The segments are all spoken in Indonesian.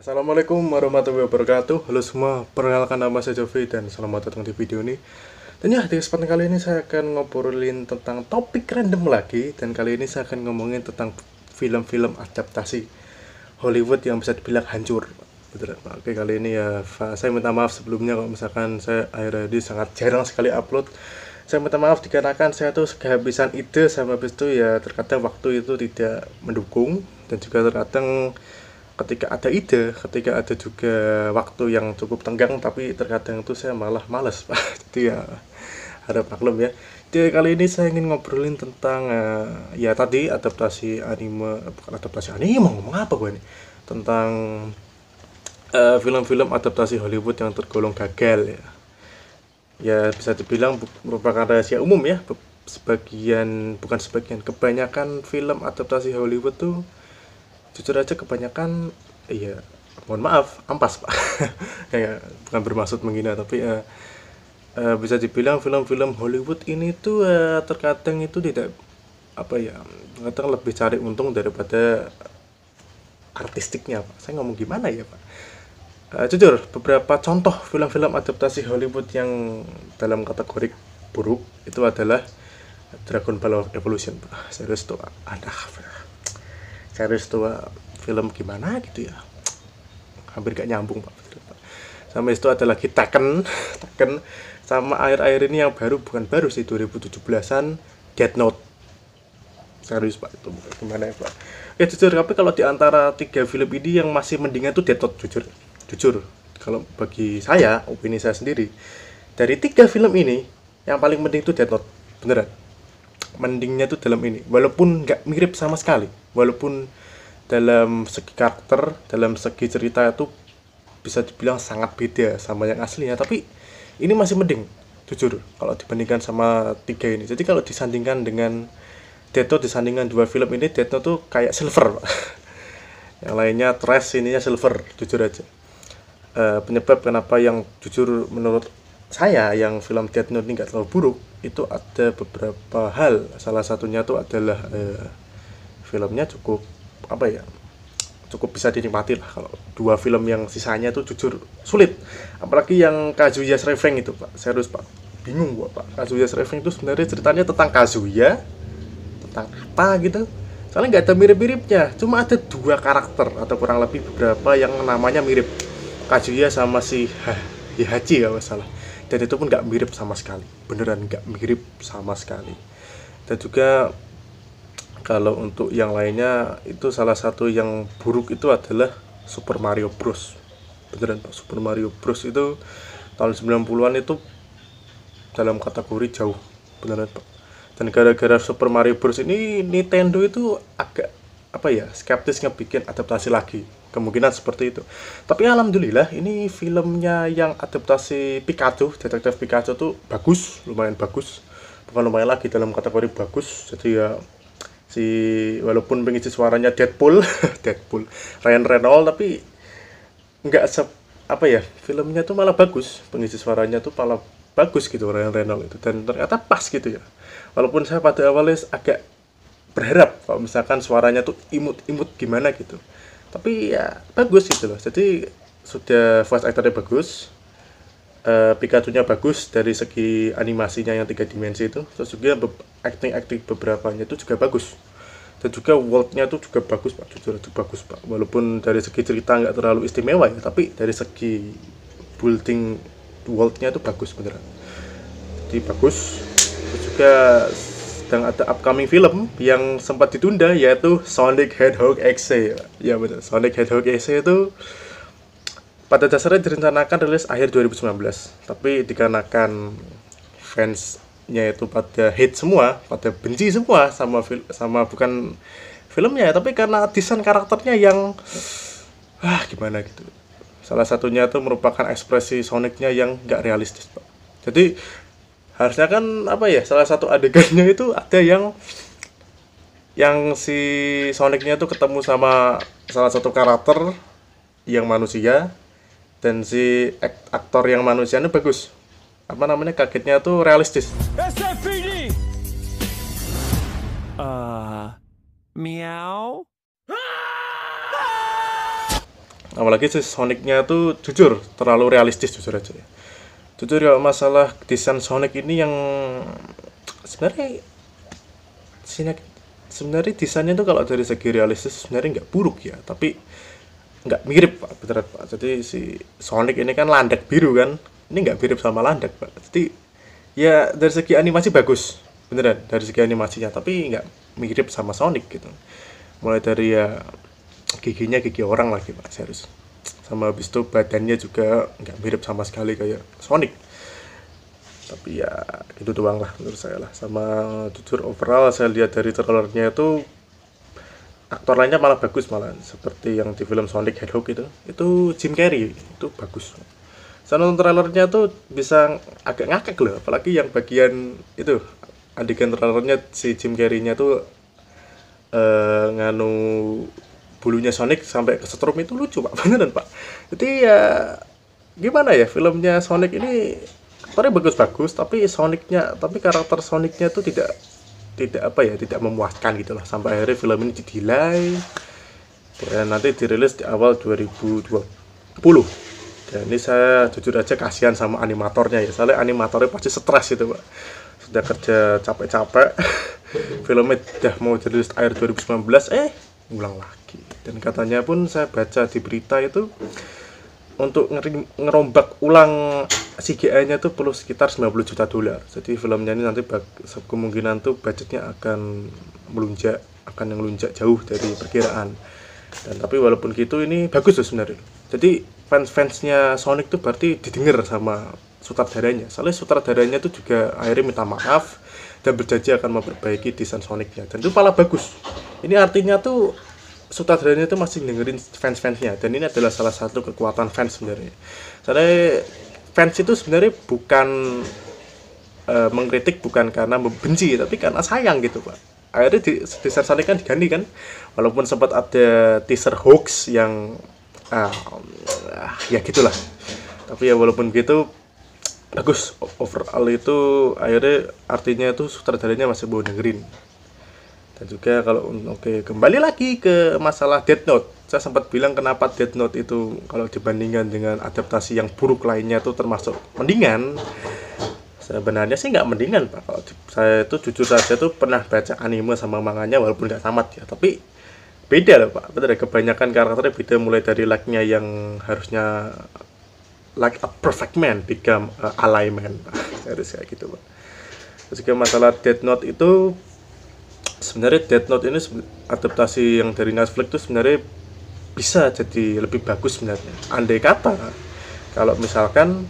Assalamualaikum warahmatullahi wabarakatuh Halo semua, perkenalkan nama saya Jovi dan selamat datang di video ini Dan ya, di kesempatan kali ini saya akan ngobrolin tentang topik random lagi Dan kali ini saya akan ngomongin tentang film-film adaptasi Hollywood yang bisa dibilang hancur Oke, kali ini ya saya minta maaf sebelumnya kalau misalkan saya akhirnya ini sangat jarang sekali upload saya minta maaf dikarenakan saya tuh kehabisan ide sama habis itu ya terkadang waktu itu tidak mendukung dan juga terkadang ketika ada ide, ketika ada juga waktu yang cukup tenggang, tapi terkadang itu saya malah males, Pak. Jadi ya harap maklum ya. Jadi kali ini saya ingin ngobrolin tentang uh, ya tadi adaptasi anime, bukan adaptasi anime, ngomong apa gue ini? Tentang eh, film-film uh, adaptasi Hollywood yang tergolong gagal ya. Ya bisa dibilang merupakan rahasia umum ya, sebagian bukan sebagian kebanyakan film adaptasi Hollywood tuh jujur aja kebanyakan iya mohon maaf ampas pak ya bukan bermaksud menghina tapi uh, uh, bisa dibilang film-film Hollywood ini tuh uh, terkadang itu tidak apa ya terkadang lebih cari untung daripada artistiknya pak saya ngomong gimana ya pak uh, jujur beberapa contoh film-film adaptasi Hollywood yang dalam kategori buruk itu adalah Dragon Ball Evolution pak serius tuh ada series tua film gimana gitu ya hampir gak nyambung pak sama itu ada lagi Tekken Tekken sama air-air ini yang baru bukan baru sih 2017an Death Note serius pak itu gimana ya pak ya jujur tapi kalau di antara tiga film ini yang masih mendingan itu Death Note jujur jujur kalau bagi saya opini saya sendiri dari tiga film ini yang paling penting itu Death Note beneran mendingnya tuh dalam ini walaupun nggak mirip sama sekali walaupun dalam segi karakter dalam segi cerita itu bisa dibilang sangat beda sama yang aslinya tapi ini masih mending jujur kalau dibandingkan sama tiga ini jadi kalau disandingkan dengan Deto disandingkan dua film ini Deto tuh kayak silver yang lainnya trash ininya silver jujur aja uh, penyebab kenapa yang jujur menurut saya yang film Death Note ini nggak terlalu buruk itu ada beberapa hal salah satunya tuh adalah eh, filmnya cukup apa ya cukup bisa dinikmati lah kalau dua film yang sisanya itu jujur sulit apalagi yang Kazuya Sreveng itu pak serius pak bingung gua pak Kazuya Sreveng itu sebenarnya ceritanya tentang Kazuya tentang apa gitu soalnya nggak ada mirip-miripnya cuma ada dua karakter atau kurang lebih beberapa yang namanya mirip Kazuya sama si Hihachi ya masalah dan itu pun gak mirip sama sekali beneran gak mirip sama sekali dan juga kalau untuk yang lainnya itu salah satu yang buruk itu adalah Super Mario Bros beneran Pak Super Mario Bros itu tahun 90-an itu dalam kategori jauh beneran Pak dan gara-gara Super Mario Bros ini Nintendo itu agak apa ya skeptis ngebikin adaptasi lagi kemungkinan seperti itu tapi alhamdulillah ini filmnya yang adaptasi Pikachu detektif Pikachu tuh bagus lumayan bagus bukan lumayan lagi dalam kategori bagus jadi ya si walaupun pengisi suaranya Deadpool Deadpool Ryan Reynolds tapi nggak se apa ya filmnya tuh malah bagus pengisi suaranya tuh malah bagus gitu Ryan Reynolds itu dan ternyata pas gitu ya walaupun saya pada awalnya agak berharap kalau misalkan suaranya tuh imut-imut gimana gitu tapi ya bagus gitu loh jadi sudah voice actornya bagus uh, eh, pikachu bagus dari segi animasinya yang tiga dimensi itu terus juga be acting acting beberapa nya itu juga bagus dan juga worldnya itu juga bagus pak jujur itu bagus pak walaupun dari segi cerita nggak terlalu istimewa ya tapi dari segi building worldnya itu bagus beneran jadi bagus terus juga sedang ada upcoming film yang sempat ditunda yaitu Sonic Hedgehog X. Ya betul, Sonic Hedgehog X itu pada dasarnya direncanakan rilis akhir 2019, tapi dikarenakan fansnya itu pada hate semua, pada benci semua sama sama bukan filmnya, tapi karena desain karakternya yang ah gimana gitu. Salah satunya itu merupakan ekspresi Sonicnya yang nggak realistis, Pak. Jadi harusnya kan apa ya salah satu adegannya itu ada yang yang si Sonicnya tuh ketemu sama salah satu karakter yang manusia dan si aktor yang manusia ini bagus apa namanya kagetnya tuh realistis SFPD uh, eh, miau apalagi si Sonicnya tuh jujur terlalu realistis jujur aja Tutorial masalah desain Sonic ini yang sebenarnya sebenarnya desainnya itu kalau dari segi realistis sebenarnya nggak buruk ya tapi nggak mirip pak beneran pak jadi si Sonic ini kan landak biru kan ini nggak mirip sama landak pak jadi ya dari segi animasi bagus beneran dari segi animasinya tapi nggak mirip sama Sonic gitu mulai dari ya giginya gigi orang lagi pak serius sama habis itu badannya juga nggak mirip sama sekali kayak Sonic tapi ya itu doang lah menurut saya lah sama jujur overall saya lihat dari trailernya itu aktor lainnya malah bagus malah seperti yang di film Sonic Hedgehog itu itu Jim Carrey itu bagus saya nonton trailernya tuh bisa agak ngakak loh apalagi yang bagian itu adegan trailernya si Jim Carrey-nya tuh uh, nganu bulunya Sonic sampai ke setrum itu lucu pak beneran pak jadi ya gimana ya filmnya Sonic ini story bagus-bagus tapi Sonicnya tapi karakter Sonicnya itu tidak tidak apa ya tidak memuaskan gitu loh sampai akhirnya film ini didelay dan nanti dirilis di awal 2020 dan ini saya jujur aja kasihan sama animatornya ya soalnya animatornya pasti stres itu pak sudah kerja capek-capek filmnya udah mau dirilis akhir 2019 eh ulang lagi dan katanya pun saya baca di berita itu untuk ngerombak ulang CGI-nya itu perlu sekitar 90 juta dolar. Jadi filmnya ini nanti kemungkinan tuh budgetnya akan melunjak, akan yang melunjak jauh dari perkiraan. Dan tapi walaupun gitu ini bagus tuh sebenarnya. Jadi fans-fansnya Sonic tuh berarti didengar sama sutradaranya. Soalnya sutradaranya tuh juga akhirnya minta maaf dan berjanji akan memperbaiki desain Sonicnya. Dan itu malah bagus. Ini artinya tuh sutradaranya itu masih dengerin fans-fansnya dan ini adalah salah satu kekuatan fans sebenarnya. Soalnya fans itu sebenarnya bukan e, mengkritik bukan karena membenci tapi karena sayang gitu pak. Akhirnya di, di kan diganti kan, walaupun sempat ada teaser hoax yang ah, ya gitulah. Tapi ya walaupun gitu bagus overall itu akhirnya artinya itu sutradaranya masih bawa dengerin dan juga kalau oke okay, kembali lagi ke masalah Death Note saya sempat bilang kenapa Death Note itu kalau dibandingkan dengan adaptasi yang buruk lainnya itu termasuk mendingan sebenarnya sih nggak mendingan pak kalau saya itu jujur saja tuh pernah baca anime sama manganya walaupun nggak tamat ya tapi beda loh pak betul kebanyakan karakternya beda mulai dari like-nya yang harusnya like a perfect man become a uh, ally man harus kayak gitu pak terus juga masalah Death Note itu sebenarnya Death Note ini adaptasi yang dari Netflix itu sebenarnya bisa jadi lebih bagus sebenarnya. Andai kata kalau misalkan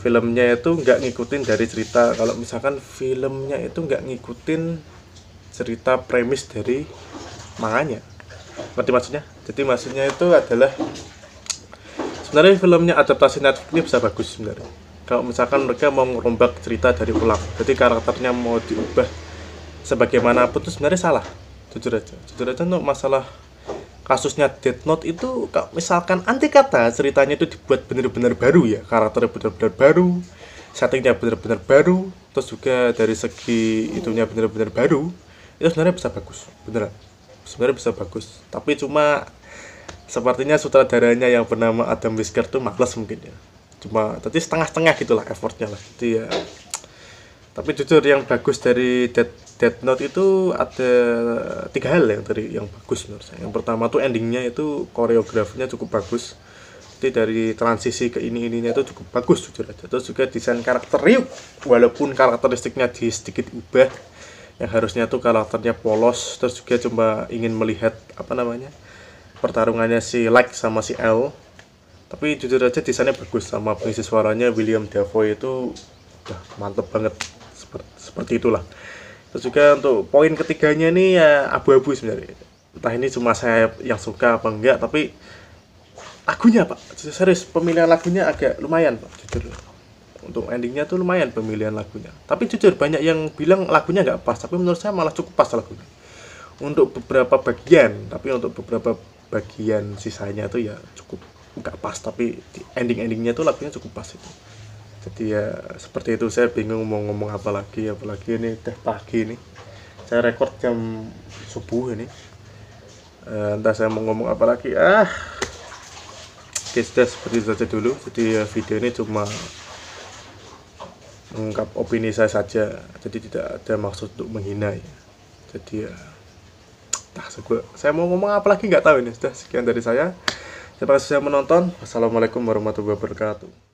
filmnya itu nggak ngikutin dari cerita, kalau misalkan filmnya itu nggak ngikutin cerita premis dari manganya. Ngerti maksudnya? Jadi maksudnya itu adalah sebenarnya filmnya adaptasi Netflix ini bisa bagus sebenarnya. Kalau misalkan mereka mau merombak cerita dari ulang, jadi karakternya mau diubah sebagaimana pun itu sebenarnya salah jujur aja jujur aja untuk masalah kasusnya Death Note itu misalkan anti kata ceritanya itu dibuat benar-benar baru ya karakternya benar-benar baru settingnya benar-benar baru terus juga dari segi itunya benar-benar baru itu sebenarnya bisa bagus beneran sebenarnya bisa bagus tapi cuma sepertinya sutradaranya yang bernama Adam Wisker tuh males mungkin ya cuma tadi setengah-setengah gitulah effortnya lah jadi ya tapi jujur yang bagus dari Death Death Note itu ada tiga hal yang tadi yang bagus menurut saya. Yang pertama tuh endingnya itu koreografinya cukup bagus. Jadi dari transisi ke ini ininya itu cukup bagus jujur aja. Terus juga desain karakter Ryuk walaupun karakteristiknya di sedikit ubah yang harusnya tuh karakternya polos terus juga coba ingin melihat apa namanya pertarungannya si Like sama si L tapi jujur aja desainnya bagus sama pengisi suaranya William Dafoe itu udah mantep banget seperti, seperti itulah Terus juga untuk poin ketiganya ini ya abu-abu sebenarnya. Entah ini cuma saya yang suka apa enggak, tapi lagunya pak, serius pemilihan lagunya agak lumayan pak, jujur. Untuk endingnya tuh lumayan pemilihan lagunya. Tapi jujur banyak yang bilang lagunya nggak pas, tapi menurut saya malah cukup pas lagunya. Untuk beberapa bagian, tapi untuk beberapa bagian sisanya tuh ya cukup nggak pas, tapi ending-endingnya tuh lagunya cukup pas itu jadi ya seperti itu saya bingung mau ngomong apa lagi apalagi ini teh pagi ini saya record jam subuh ini uh, entah saya mau ngomong apa lagi ah oke sudah seperti itu saja dulu jadi ya, video ini cuma mengungkap opini saya saja jadi tidak ada maksud untuk menghina ya. jadi ya sebut saya mau ngomong apa lagi nggak tahu ini sudah sekian dari saya terima kasih sudah menonton Assalamualaikum warahmatullahi wabarakatuh